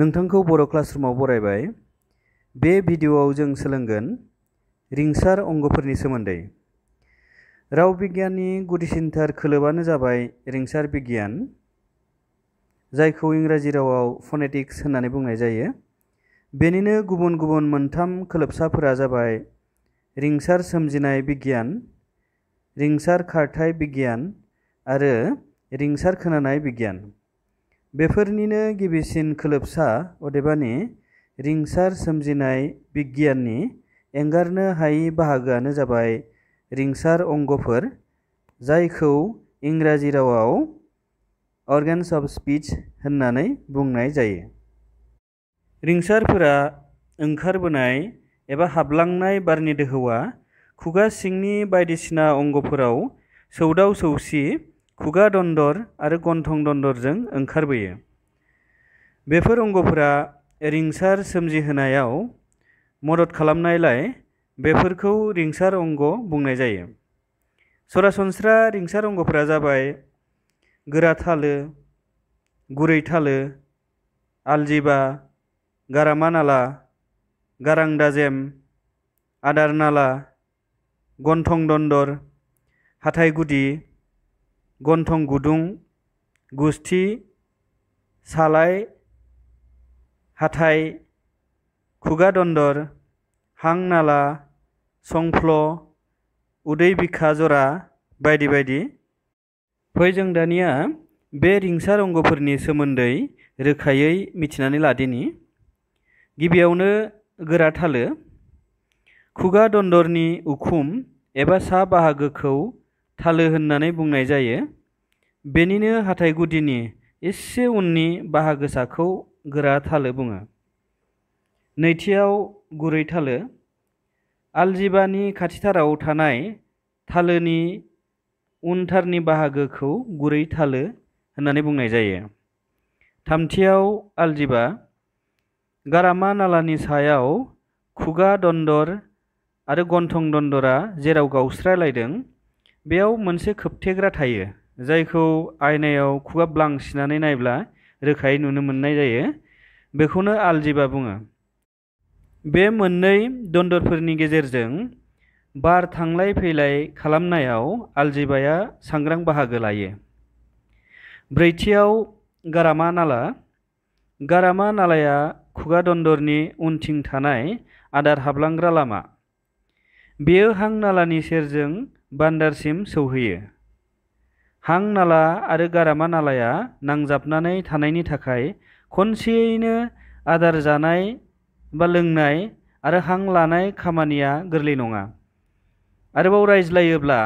नोंथांखौ बर' क्लासरुमाव बरायबाय बे भिडिअ'आव जों सोलोंगोन रिंसार अंगफोरनि सोमोन्दै राव बिगियाननि गुदिसिनथार खोलोबानो जाबाय रिंसार बिगियान जायखौ इंराजि रावाव फनेटिक्स होननानै बुंनाय जायो बेनिनो गुबुन गुबुन मोनथाम खोलोबसाफोरा जाबाय रिंसार सोमजिनाय बिगियान रिंसार खारथाय बिगियान आरो रिंसार खोनानाय बिगियान बेफोरनिनो गिबिसिन खोलोबसा अदेबानि रिंसार सोमजिनाय बिगियाननि एंगारनो हायि बाहागोआनो जाबाय रिंसार अंगफोर जायखौ इंराजि रावाव अर्गेन्स अफ स्पीच होननानै बुंनाय जायो रिंसारफोरा ओंखारबोनाय एबा हाबलांनाय बारनि दोहौआ खुगा सिंनि बायदिसिना अंगफोराव सौदाव सौसि खुगा दन्दर आरो गन्थं दन्दरजों ओंखारबोयो बेफोर अंगफोरा रिंसार सोमजिहोनायाव मदद खालामनायलाय बेफोरखौ रिंसार अंग बुंनाय जायो सरासनस्रा रिंसार अंगफोरा जाबाय गोरा थालो गुरै थालो आलजिबा गारामा नाला गारांदाजेम आदार नाला गन्थं दन्दर हाथाय गुदि गन्थं गुदुं गुस्थि सालाय हाथाइ खुगा दन्दर हां नाला संफ्ल उदै बिखा जरा बायदि बायदि फै जों दानिया बे रिंसार अंगफोरनि सोमोन्दै रोखायै मिथिनानै लादिनि गिबियावनो गोरा थालो खुगा दन्दरनि उखुम एबा सा बाहागोखौ थालो होननानै बुंनाय जायो बेनिनो हाथाइ गुदिनि एसे उननि बाहागोसाखौ गोरा थालो बुङो नैथियाव गुरै थालो आलजिबानि खाथिथाराव थानाय थालोनि उनथारनि बाहागोखौ गुरै थालो होननानै बुंनाय जायो थामथियाव आलजिबा गारामा नालानि सायाव खुगा दन्दर आरो गन्थं दन्दरा जेराव गावस्रालायदों बेयाव मोनसे खोबथेग्रा थायो जायखौ आयनायाव खुगा ब्लांसिनानै नायब्ला रोखायै नुनो मोननाय जायो बेखौनो आलजिबा बुङो बे मोननै दन्दरफोरनि गेजेरजों बार थांलाय फैलाय खालामनायाव आलजिबाया सांग्रां बाहागो लायो ब्रैथियाव गारामा नाला गारामा नालाया खुगा दन्दरनि उनथिं थानाय आदार हाबलांग्रा लामा बेयो हां नालानि सेरजों बंदरसीम सौहैयो हां नाला आरो गारामा नालाया नांजाबनानै थानायनि थाखाय खनसेयैनो आदार जानाय बा लोंनाय आरो हां लानाय खामानिया गोरलै नङा आरोबाव रायज्लायोब्ला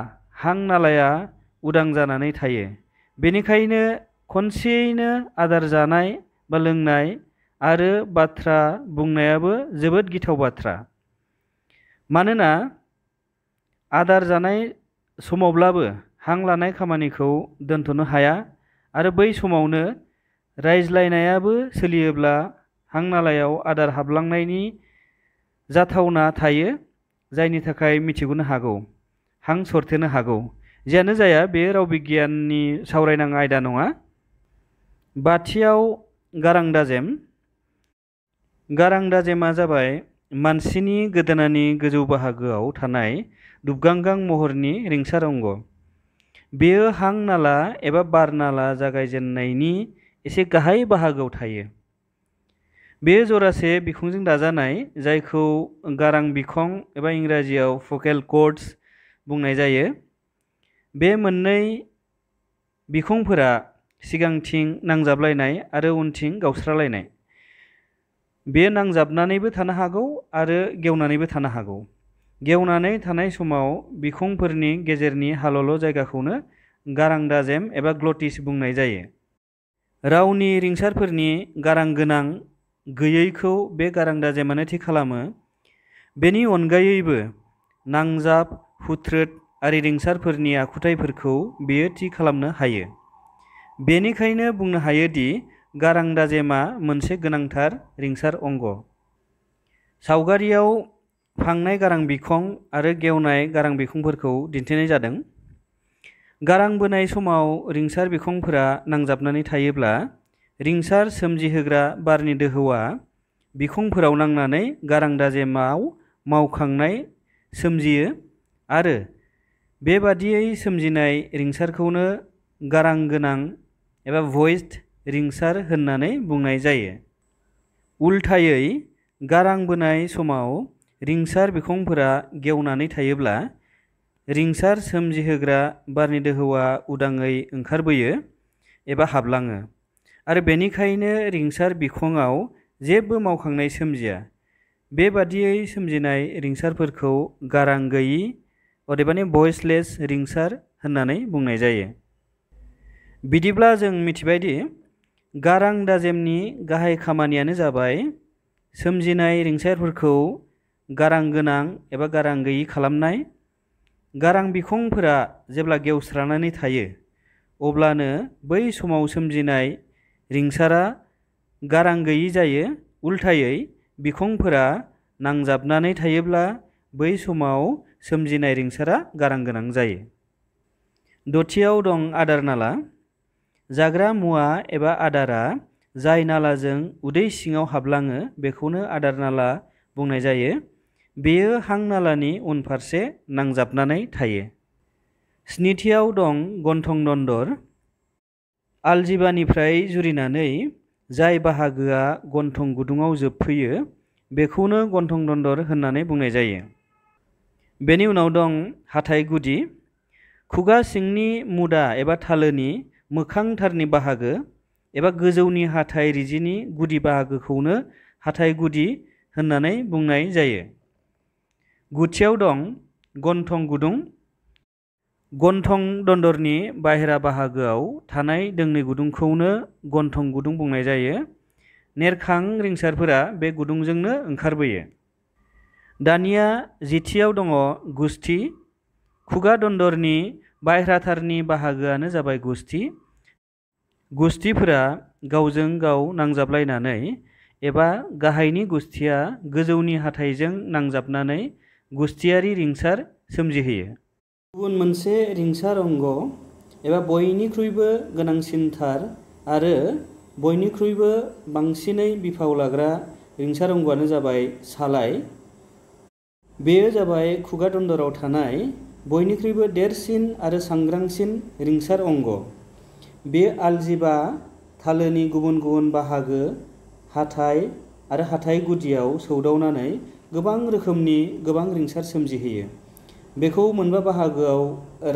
हां नालाया उदां जानानै थायो बेनिखायनो खनसेयैनो आदार जानाय बा लोंनाय आरो बाथ्रा बुंनायाबो जोबोद गिथाव बाथ्रा मानोना आदार जानाय समावब्लाबो हां लानाय खामानिखौ दोनथ'नो हाया आरो बै समावनो रायज्लायनायाबो सोलियोब्ला हां नालायाव आदार हाबलांनायनि जाथावना थायो जायनि थाखाय मिथिग'नो हागौ हां सरथेनो हागौ जियानो जाया बे राव बिगियाननि सावरायनां आयदा नङा बाथियाव गारां दाजेम गारां दाजेमा जाबाय मानसिनि गोदोनानि गोजौ बाहागोआव थानाय दुबगांगां महरनि रिंसार अंग बेयो हां नाला एबा बार नाला जागायजेन्नायनि एसे गाहाय बाहागोआव थायो बे जरासे बिखुंजों दाजानाय जायखौ गारां बिखं एबा इंराजियाव फकेल कर्ड्स बुंनाय जायो बे मोननै बिखंफोरा सिगांथिं नांजाबलायनाय आरो उनथिं गावस्रालायनाय बे नांजाबनानैबो थानो हागौ आरो गेवनानैबो थानो हागौ गेवनानै थानाय समाव बिखंफोरनि गेजेरनि हाल'ल' जायगाखौनो गारां दाजेम एबा ग्ल'टिस बुंनाय जायो रावनि रिंसारफोरनि गारां गोनां गैयैखौ बे गारां थि खालामो बेनि अनगायैबो नांजाब हुथ्रोद आरि रिंसारफोरनि आखुथायफोरखौ बेयो थि खालामनो हायो बेनिखायनो बुंनो हायोदि गारां दाजेमा मोनसे गोनांथार रिंसार अंग सावगारियाव फांनाय गारां बिखं आरो गेवनाय गारां बिखंफोरखौ दिन्थिनाय जादों गारां बोनाय समाव रिंसार बिखंफोरा नांजाबनानै थायोब्ला रिंसार सोमजिहोग्रा बारनि दोहौआ बिखंफोराव नांनानै गारां दाजेमाव मावखांनाय सोमजियो आरो बेबादियै सोमजिनाय रिंसारखौनो गारां गोनां एबा भइसड रिंसार होननानै बुंनाय जायो उल्थायै गारां बोनाय समाव रिंसार बिखंफोरा गेवनानै थायोब्ला रिंसार सोमजिहोग्रा बारनि दोहौआ उदाङै ओंखारबोयो एबा हाबलाङो आरो बेनिखायनो रिंसार बिखंआव जेबो मावखांनाय सोमजिया बेबादियै सोमजिनाय रिंसारफोरखौ गारां गैयि अदेबानि भइसलेस रिंसार होननानै बुंनाय जायो बिदिब्ला जों मिथिबायदि गारां दाजेमनि गाहाय खामानियानो जाबाय सोमजिनाय रिंसारफोरखौ गारां गोनां एबा गारां गैयि खालामनाय गारां बिखंफोरा जेब्ला गेवस्रानानै थायो अब्लानो बै समाव सोमजिनाय रिंसारा गारां गैयि जायो उल्थायै बिखंफोरा नांजाबनानै थायोब्ला बै समाव सोमजिनाय रिंसारा गारां गोनां जायो दथियाव दं आदार नाला जाग्रा मुवा एबा आदारा जाय नालाजों उदै सिङाव हाबलाङो बेखौनो आदार नाला बुंनाय जायो बेयो हां नालानि उनफारसे नांजाबनानै थायो स्निथियाव दं गन्थं दन्दर आलजिबानिफ्राय जुरिनानै जाय बाहागोआ गन्थं गुदुङाव जोबफैयो बेखौनो गन्थं दन्दर होननानै बुंनाय जायो बेनि उनाव दं हाथाइ गुदि खुगा सिंनि मुदा एबा थालोनि मोखांथारनि बाहागो एबा गोजौनि हाथाइ रिजिनि गुदि बाहागोखौनो हाथाइ गुदि होननानै बुंनाय जायो गुथियाव दं गन्थं गुदुं गन्थं दन्दरनि बाहेरा बाहागोआव थानाय दोंनै गुदुंखौनो गन्थं गुदुं बुंनाय जायो नेरखां रिंसारफोरा बे गुदुंजोंनो ओंखारबोयो दानिया जिथियाव दङ गुस्थि खुगा दन्दरनि बायह्राथारनि बाहागोआनो जाबाय गुस्थि गुस्थिफोरा गावजों गाव नांजाबलायनानै एबा गाहायनि गुस्थिया गोजौनि हाथाइजों नांजाबनानै गुस्थियारि रिंसार सोमजिहोयो गुबुन मोनसे रिंसार अंग एबा बयनिख्रुइबो गोनांसिनथार आरो बयनिख्रुइबो बांसिनै बिफाव लाग्रा रिंसार अंगआनो जाबाय सालाय बेयो जाबाय खुगा दन्दराव थानाय बयनिख्रुइबो देरसिन आरो सांग्रांसिन रिंसार अंग बे आलजिबा थालोनि गुबुन गुबुन बाहागो हाथाइ आरो हाथाय गुदियाव सौदावनानै गोबां रोखोमनि गोबां रिंसार सोमजिहोयो बेखौ मोनबा बाहागोआव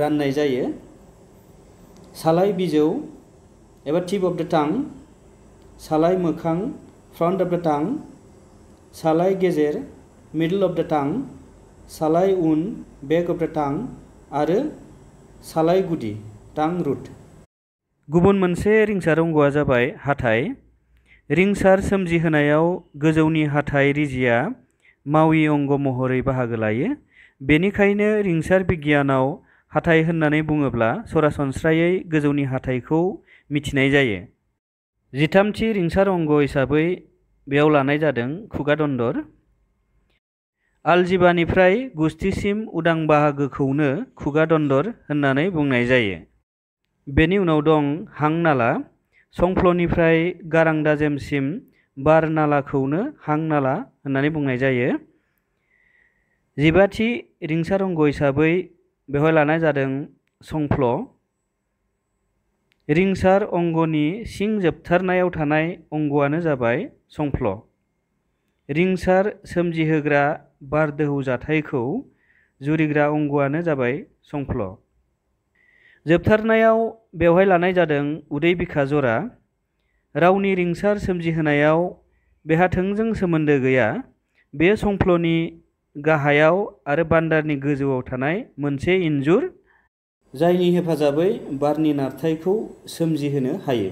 राननाय जायो सालाय बिजौ एबा टिप अफ दा टां सालाय मोखां फ्रन्ट अफ दा टां सालाय गेजेर मिडल अफ दा टां सालाय उन बेक अफ द टां आरो सालाय गुदि टां रुट गुबुन मोनसे रिंसार अंगआ जाबाय हाथाइ रिंसार सोमजिहोनायाव गोजौनि हाथाइ रिजिया मावि अंग महर बाहागो लायो बेनिखायनो रिंसार बिगियानाव हाथाइ होननानै बुङोब्ला सरासनस्रायै गोजौनि हाथाइखौ मिथिनाय जायो जिथामथि रिंसार अंग हिसाबै बेयाव लानाय जादों खुगा दन्दर आलजिबानिफ्राय गुस्थिसिम उदां बाहागोखौनो खुगा दन्दर होननानै बुंनाय जायो बेनि उनाव दं हां नाला संफ्लनिफ्राय गारां बार नालाखौनो हां नाला होननानै बुंनाय जायो जिबाथि रिंसारंग हिसाबै बेवहाय लानाय जादों संफ्ल रिंसार अंगनि सिं जोबथारनायाव थानाय अंगआनो जाबाय संफ्ल रिंसार सोमजिहोग्रा बारदोहौ जाथायखौ जुरिग्रा अंगआनो जाबाय संफ्ल जोबथारनायाव बेवहाय लानाय जादों उदै बिखा जरा रावनि रिंसार सोमजिहोनायाव बेहा थोंजों सोमोन्दो गैया बे संफ्ल'नि गाहायाव आरो बान्दारनि गोजौआव थानाय मोनसे इन्जुर जायनि हेफाजाबै बारनि नारथायखौ सोमजिहोनो हायो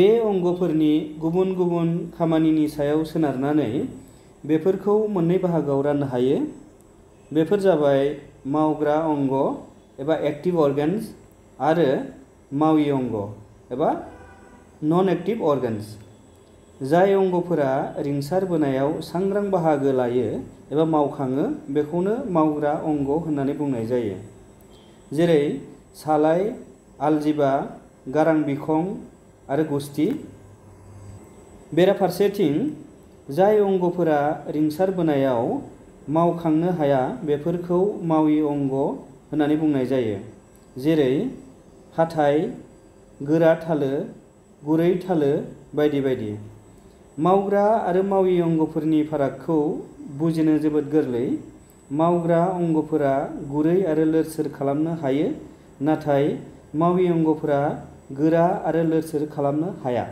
बे अंगफोरनि गुबुन गुबुन खामानिनि सायाव सोनारनानै बेफोरखौ मोननै बाहागोआव राननो हायो बेफोर जाबाय मावग्रा अंग एबा एक्टिव अर्गेन्स आरो मावि अंग एबा नन एक्टिव अर्गान्स जाय अंगफोरा रिंसारबोनायाव सांग्रां बाहागो लायो एबा मावखाङो बेखौनो मावग्रा अंग होननानै बुंनाय जायो जेरै सालाय आलजिबा गारां बिखं आरो गुस्थि बेराफारसेथिं जाय अंगफोरा रिंसारबोनायाव मावखांनो हाया बेफोरखौ मावि अंग होननानै बुंनाय जायो जेरै हाथाइ गोरा थालो गुरै थालो बायदि बायदि मावग्रा आरो मावि अंगफोरनि फारागखौ बुजिनो जोबोद गोरलै मावग्रा अंगफोरा गुरै आरो लोरसोर खालामनो हायो नाथाय मावि अंगफोरा गोरा आरो लोरसोर खालामनो हाया